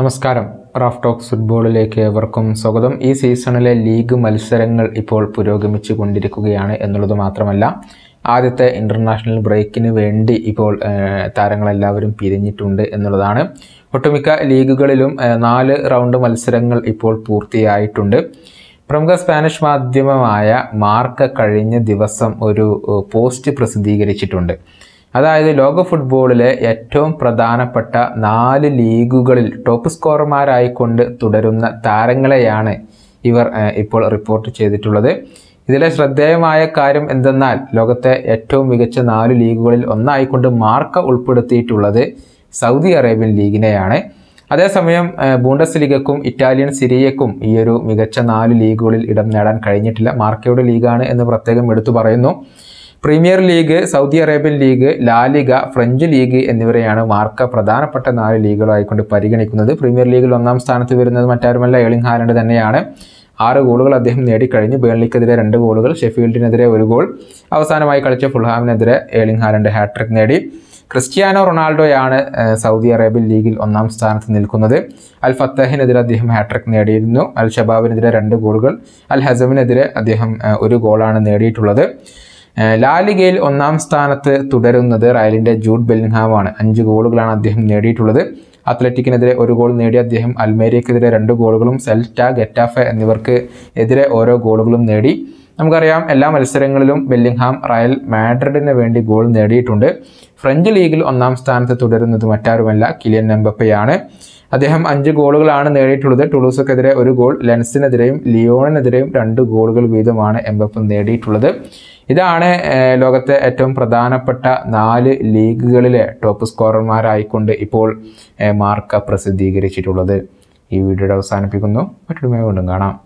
നമസ്കാരം Raf talks ഫുട്ബോളിലേക്ക് ഏവർക്കും സ്വാഗതം ഈ സീസണിലെ ലീഗ് മത്സരങ്ങൾ ഇപ്പോൾ പുരോഗമിച്ചു കൊണ്ടിരിക്കുകയാണ് എന്നുള്ളത് മാത്രമല്ല ആദ്യത്തെ ഇൻ്റർനാഷണൽ ബ്രേക്കിന് വേണ്ടി ഇപ്പോൾ താരങ്ങളെല്ലാവരും പിരിഞ്ഞിട്ടുണ്ട് എന്നുള്ളതാണ് ഒട്ടുമിക്ക ലീഗുകളിലും നാല് റൗണ്ട് മത്സരങ്ങൾ ഇപ്പോൾ പൂർത്തിയായിട്ടുണ്ട് പ്രമുഖ സ്പാനിഷ് മാധ്യമമായ മാർക്ക കഴിഞ്ഞ ദിവസം ഒരു പോസ്റ്റ് പ്രസിദ്ധീകരിച്ചിട്ടുണ്ട് അതായത് ലോക ഫുട്ബോളിലെ ഏറ്റവും പ്രധാനപ്പെട്ട നാല് ലീഗുകളിൽ ടോപ്പ് സ്കോറർമാരായിക്കൊണ്ട് തുടരുന്ന താരങ്ങളെയാണ് ഇവർ ഇപ്പോൾ റിപ്പോർട്ട് ചെയ്തിട്ടുള്ളത് ഇതിലെ ശ്രദ്ധേയമായ കാര്യം എന്തെന്നാൽ ലോകത്തെ ഏറ്റവും മികച്ച നാല് ലീഗുകളിൽ ഒന്നായിക്കൊണ്ട് മാർക്ക ഉൾപ്പെടുത്തിയിട്ടുള്ളത് സൗദി അറേബ്യൻ ലീഗിനെയാണ് അതേസമയം ബൂണ്ടസ് ലീഗക്കും ഇറ്റാലിയൻ സിരിയക്കും ഈ ഒരു മികച്ച നാല് ലീഗുകളിൽ ഇടം നേടാൻ കഴിഞ്ഞിട്ടില്ല മാർക്കയുടെ ലീഗാണ് എന്ന് പ്രത്യേകം എടുത്തു പറയുന്നു premier league Saudi Arabian league LaLiga French league എന്നിവരെയാണ് മാർക്ക പ്രധാനപ്പെട്ട നാല് ലീഗുകളായിക്കൊണ്ട് പരിഗണിക്കുന്നത് പ്രീമിയർ ലീഗിൽ ഒന്നാം സ്ഥാനത്ത് വരുന്നത് മറ്റാരുമല്ല ഏളിംഗ് ഹാലൻഡ് തന്നെയാണ് ആറ് ഗോളുകൾ അദ്ദേഹം നേടിക്കഴിഞ്ഞു ബേൺലിക്കെതിരെ രണ്ട് ഗോളുകൾ ഷെഫീൽഡിനെതിരെ ഒരു ഗോൾ അവസാനമായി കളിച്ച ഫുൾഹാമിനെതിരെ ഏളിംഗ് ഹാലൻഡ് ഹാട്രിക് നേടി ക്രിസ്ത്യാനോ റൊണാൾഡോയാണ് സൗദി അറേബ്യൻ ലീഗിൽ ഒന്നാം സ്ഥാനത്ത് നിൽക്കുന്നത് അൽ ഫത്തഹിനെതിരെ അദ്ദേഹം ഹാട്രിക് നേടിയിരുന്നു അൽ ഷബാബിനെതിരെ രണ്ട് ഗോളുകൾ അൽ ഹസമിനെതിരെ അദ്ദേഹം ഒരു ഗോളാണ് നേടിയിട്ടുള്ളത് ലാലിഗയിൽ ഒന്നാം സ്ഥാനത്ത് തുടരുന്നത് റയലിൻ്റെ ജൂഡ് ബെല്ലിംഗ്ഹാം ആണ് അഞ്ച് ഗോളുകളാണ് അദ്ദേഹം നേടിയിട്ടുള്ളത് അത്ലറ്റിക്കിനെതിരെ ഒരു ഗോൾ നേടി അദ്ദേഹം അൽമേരിയക്കെതിരെ രണ്ട് ഗോളുകളും സെൽറ്റ ഗെറ്റാഫ എന്നിവർക്ക് എതിരെ ഓരോ ഗോളുകളും നേടി നമുക്കറിയാം എല്ലാ മത്സരങ്ങളിലും ബെല്ലിംഗ്ഹാം റയൽ മാഡ്രിഡിന് വേണ്ടി ഗോൾ നേടിയിട്ടുണ്ട് ഫ്രഞ്ച് ലീഗിൽ ഒന്നാം സ്ഥാനത്ത് തുടരുന്നത് മറ്റാരുമല്ല കിലിയൻ എംബപ്പയാണ് അദ്ദേഹം അഞ്ച് ഗോളുകളാണ് നേടിയിട്ടുള്ളത് ടുളൂസക്കെതിരെ ഒരു ഗോൾ ലെൻസിനെതിരെയും ലിയോണിനെതിരെയും രണ്ട് ഗോളുകൾ വീതമാണ് എംബപ്പും നേടിയിട്ടുള്ളത് ഇതാണ് ലോകത്തെ ഏറ്റവും പ്രധാനപ്പെട്ട നാല് ലീഗുകളിലെ ടോപ്പ് സ്കോറർമാരായിക്കൊണ്ട് ഇപ്പോൾ മാർക്ക പ്രസിദ്ധീകരിച്ചിട്ടുള്ളത് ഈ വീഡിയോയുടെ അവസാനിപ്പിക്കുന്നു മറ്റൊരു കാണാം